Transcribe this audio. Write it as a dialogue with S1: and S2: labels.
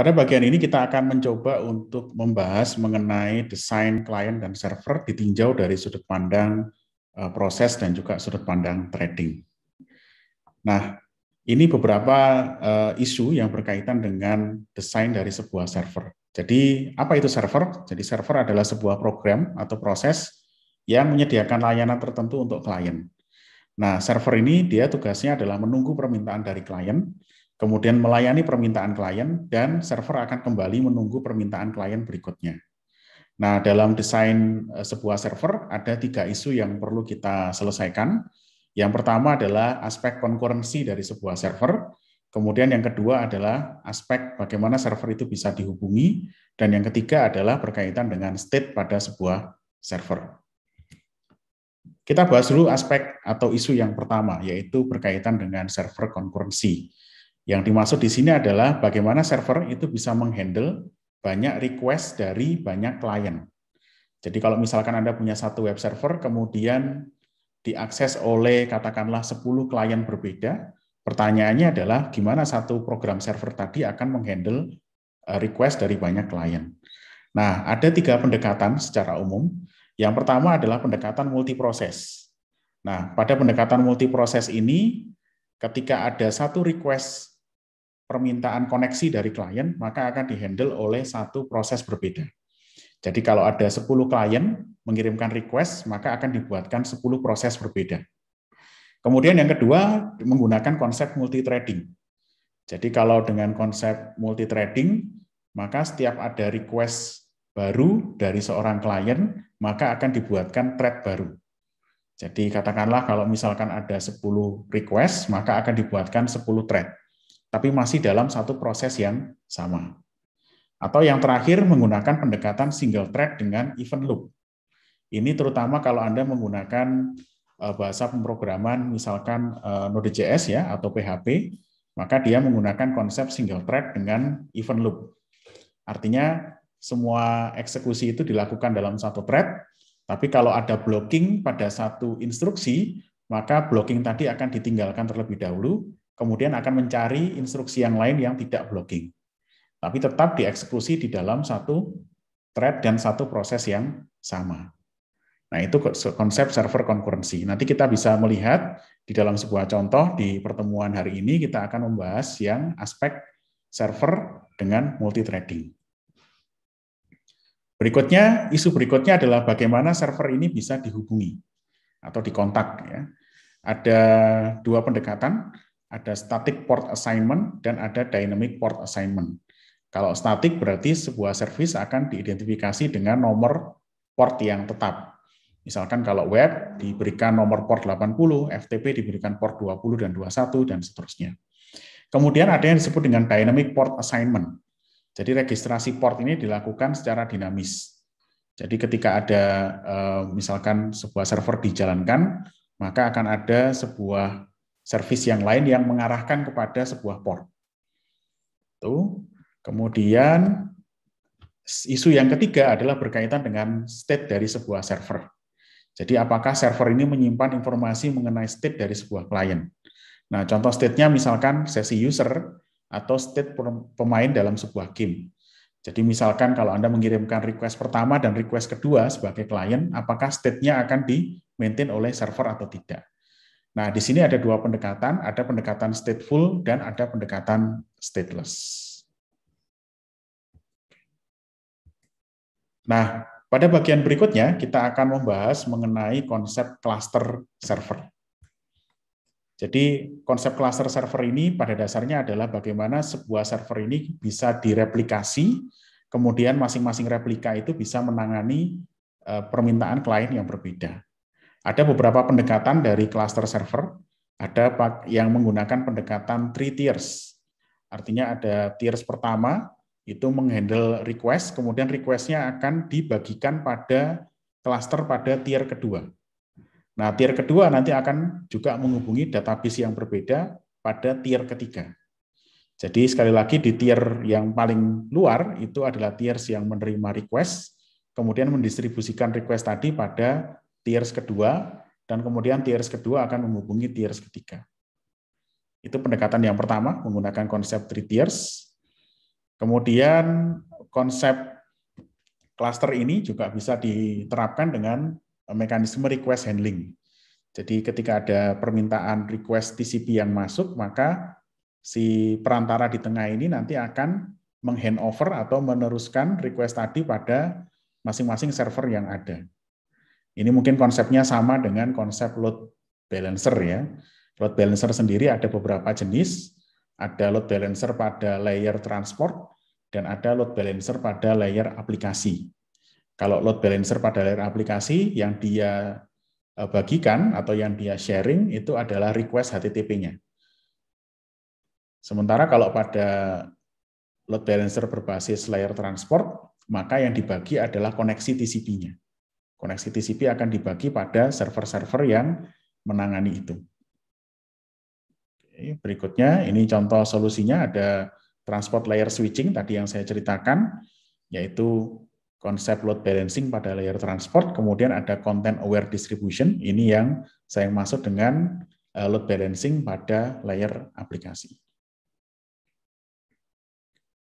S1: Pada bagian ini kita akan mencoba untuk membahas mengenai desain klien dan server ditinjau dari sudut pandang eh, proses dan juga sudut pandang trading. Nah, ini beberapa eh, isu yang berkaitan dengan desain dari sebuah server. Jadi, apa itu server? Jadi, server adalah sebuah program atau proses yang menyediakan layanan tertentu untuk klien. Nah, server ini dia tugasnya adalah menunggu permintaan dari klien kemudian melayani permintaan klien, dan server akan kembali menunggu permintaan klien berikutnya. Nah, dalam desain eh, sebuah server ada tiga isu yang perlu kita selesaikan. Yang pertama adalah aspek konkurensi dari sebuah server, kemudian yang kedua adalah aspek bagaimana server itu bisa dihubungi, dan yang ketiga adalah berkaitan dengan state pada sebuah server. Kita bahas dulu aspek atau isu yang pertama, yaitu berkaitan dengan server konkurensi. Yang dimaksud di sini adalah bagaimana server itu bisa menghandle banyak request dari banyak klien. Jadi kalau misalkan Anda punya satu web server, kemudian diakses oleh katakanlah 10 klien berbeda, pertanyaannya adalah gimana satu program server tadi akan menghandle eh, request dari banyak klien. Nah, ada tiga pendekatan secara umum. Yang pertama adalah pendekatan multiproses. Nah, pada pendekatan multiproses ini, ketika ada satu request permintaan koneksi dari klien, maka akan dihandle oleh satu proses berbeda. Jadi kalau ada 10 klien mengirimkan request, maka akan dibuatkan 10 proses berbeda. Kemudian yang kedua, menggunakan konsep multi-threading. Jadi kalau dengan konsep multi-threading, maka setiap ada request baru dari seorang klien, maka akan dibuatkan thread baru. Jadi katakanlah kalau misalkan ada 10 request, maka akan dibuatkan 10 thread. Tapi masih dalam satu proses yang sama. Atau yang terakhir menggunakan pendekatan single thread dengan event loop. Ini terutama kalau Anda menggunakan eh, bahasa pemrograman misalkan eh, Node.js ya atau PHP, maka dia menggunakan konsep single thread dengan event loop. Artinya semua eksekusi itu dilakukan dalam satu thread, tapi kalau ada blocking pada satu instruksi, maka blocking tadi akan ditinggalkan terlebih dahulu, kemudian akan mencari instruksi yang lain yang tidak blocking. Tapi tetap dieksekusi di dalam satu thread dan satu proses yang sama. Nah, itu konsep server konkurensi. Nanti kita bisa melihat di dalam sebuah contoh di pertemuan hari ini kita akan membahas yang aspek server dengan multi-threading. Berikutnya, isu berikutnya adalah bagaimana server ini bisa dihubungi atau dikontak. Ya. Ada dua pendekatan, ada static port assignment dan ada dynamic port assignment. Kalau static berarti sebuah service akan diidentifikasi dengan nomor port yang tetap. Misalkan kalau web diberikan nomor port 80, FTP diberikan port 20 dan 21, dan seterusnya. Kemudian ada yang disebut dengan dynamic port assignment. Jadi registrasi port ini dilakukan secara dinamis. Jadi ketika ada eh, misalkan sebuah server dijalankan, maka akan ada sebuah service yang lain yang mengarahkan kepada sebuah port. Itu. Kemudian isu yang ketiga adalah berkaitan dengan state dari sebuah server. Jadi apakah server ini menyimpan informasi mengenai state dari sebuah klien. Nah, contoh state-nya misalkan sesi user atau state pemain dalam sebuah game. Jadi misalkan kalau Anda mengirimkan request pertama dan request kedua sebagai klien, apakah state-nya akan di-maintain oleh server atau tidak. Nah, di sini ada dua pendekatan, ada pendekatan stateful dan ada pendekatan stateless. Nah, pada bagian berikutnya kita akan membahas mengenai konsep cluster server. Jadi konsep cluster server ini pada dasarnya adalah bagaimana sebuah server ini bisa direplikasi, kemudian masing-masing replika itu bisa menangani e, permintaan klien yang berbeda. Ada beberapa pendekatan dari cluster server, ada yang menggunakan pendekatan three tiers. Artinya ada tiers pertama itu menghandle request, kemudian requestnya akan dibagikan pada cluster pada tier kedua. Nah, tier kedua nanti akan juga menghubungi database yang berbeda pada tier ketiga. Jadi sekali lagi di tier yang paling luar itu adalah tier yang menerima request, kemudian mendistribusikan request tadi pada tier kedua, dan kemudian tier kedua akan menghubungi tier ketiga. Itu pendekatan yang pertama, menggunakan konsep three tiers. Kemudian konsep cluster ini juga bisa diterapkan dengan Eh, mekanisme request handling. Jadi ketika ada permintaan request TCP yang masuk, maka si perantara di tengah ini nanti akan menghandover atau meneruskan request tadi pada masing-masing server yang ada. Ini mungkin konsepnya sama dengan konsep load balancer ya. Load balancer sendiri ada beberapa jenis. Ada load balancer pada layer transport dan ada load balancer pada layer aplikasi. Kalau load balancer pada layer aplikasi yang dia eh, bagikan atau yang dia sharing itu adalah request HTTP-nya. Sementara kalau pada load balancer berbasis layer transport, maka yang dibagi adalah koneksi TCP-nya. Koneksi TCP akan dibagi pada server-server yang menangani itu. berikutnya, ini contoh solusinya ada transport layer switching tadi yang saya ceritakan, yaitu konsep load balancing pada layer transport, kemudian ada content aware distribution, ini yang saya maksud dengan eh, load balancing pada layer aplikasi.